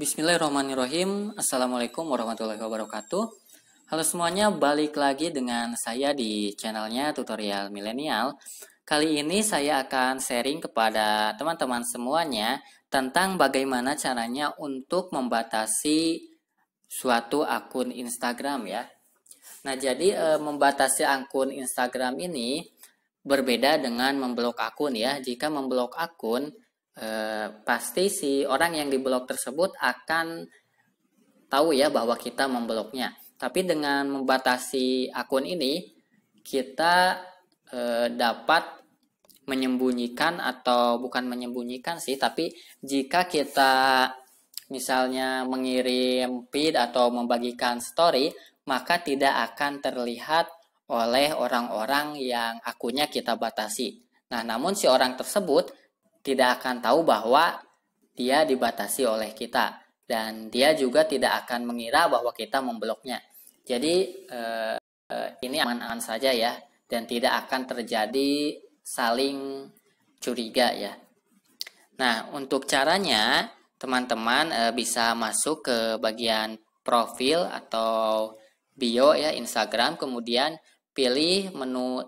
Bismillahirrahmanirrahim. Assalamualaikum warahmatullahi wabarakatuh. Halo semuanya, balik lagi dengan saya di channelnya Tutorial Milenial. Kali ini saya akan sharing kepada teman-teman semuanya tentang bagaimana caranya untuk membatasi suatu akun Instagram ya. Nah, jadi e, membatasi akun Instagram ini berbeda dengan memblok akun ya. Jika memblok akun, Eh, pasti si orang yang diblok tersebut akan tahu ya bahwa kita membloknya. Tapi dengan membatasi akun ini, kita e, dapat menyembunyikan atau bukan menyembunyikan sih, tapi jika kita misalnya mengirim feed atau membagikan story, maka tidak akan terlihat oleh orang-orang yang akunnya kita batasi. Nah, namun si orang tersebut tidak akan tahu bahwa dia dibatasi oleh kita dan dia juga tidak akan mengira bahwa kita membloknya. Jadi eh, ini aman-aman saja ya dan tidak akan terjadi saling curiga ya. Nah, untuk caranya teman-teman eh, bisa masuk ke bagian profil atau bio ya Instagram kemudian pilih menu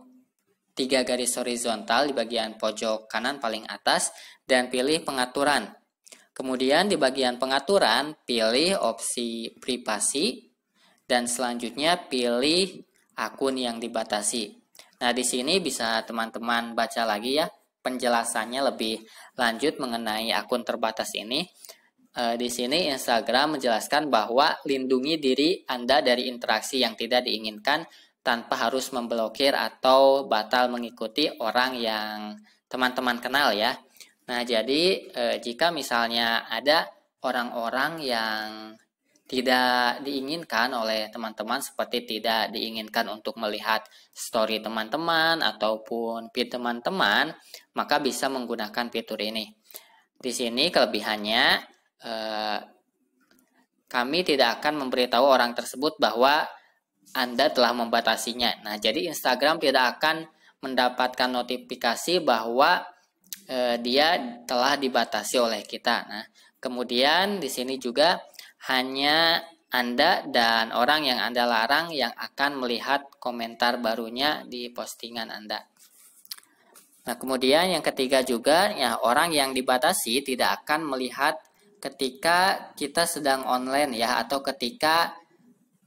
tiga garis horizontal di bagian pojok kanan paling atas dan pilih pengaturan. Kemudian di bagian pengaturan pilih opsi privasi dan selanjutnya pilih akun yang dibatasi. Nah, di sini bisa teman-teman baca lagi ya penjelasannya lebih lanjut mengenai akun terbatas ini. E, di sini Instagram menjelaskan bahwa lindungi diri Anda dari interaksi yang tidak diinginkan tanpa harus memblokir atau batal mengikuti orang yang teman-teman kenal ya. Nah, jadi e, jika misalnya ada orang-orang yang tidak diinginkan oleh teman-teman seperti tidak diinginkan untuk melihat story teman-teman ataupun feed teman-teman, maka bisa menggunakan fitur ini. Di sini kelebihannya e, kami tidak akan memberitahu orang tersebut bahwa anda telah membatasinya. Nah, jadi Instagram tidak akan mendapatkan notifikasi bahwa e, dia telah dibatasi oleh kita. Nah, kemudian di sini juga hanya Anda dan orang yang Anda larang yang akan melihat komentar barunya di postingan Anda. Nah, kemudian yang ketiga juga ya orang yang dibatasi tidak akan melihat ketika kita sedang online ya atau ketika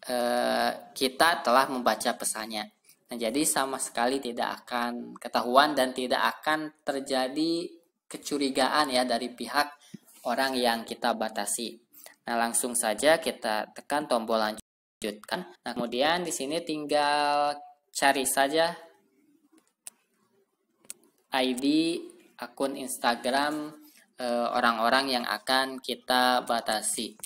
Eh, kita telah membaca pesannya. Nah, jadi sama sekali tidak akan ketahuan dan tidak akan terjadi kecurigaan ya dari pihak orang yang kita batasi. Nah, langsung saja kita tekan tombol lanjutkan. Nah, kemudian di sini tinggal cari saja ID akun Instagram eh, orang-orang e, yang akan kita batasi.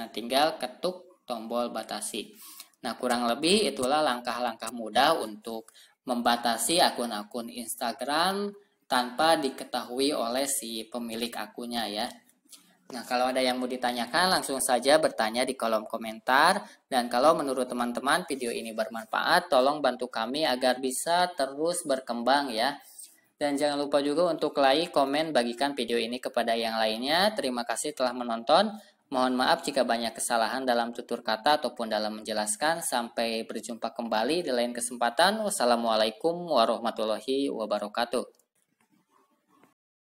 Nah, tinggal ketuk tombol batasi. Nah, kurang lebih itulah langkah-langkah mudah untuk membatasi akun-akun Instagram tanpa diketahui oleh si pemilik akunnya ya. Nah, kalau ada yang mau ditanyakan, langsung saja bertanya di kolom komentar. Dan kalau menurut teman-teman video ini bermanfaat, tolong bantu kami agar bisa terus berkembang ya. Dan jangan lupa juga untuk like, komen, bagikan video ini kepada yang lainnya. Terima kasih telah menonton. Mohon maaf jika banyak kesalahan dalam tutur kata ataupun dalam menjelaskan. Sampai berjumpa kembali di lain kesempatan. Wassalamualaikum warahmatullahi wabarakatuh.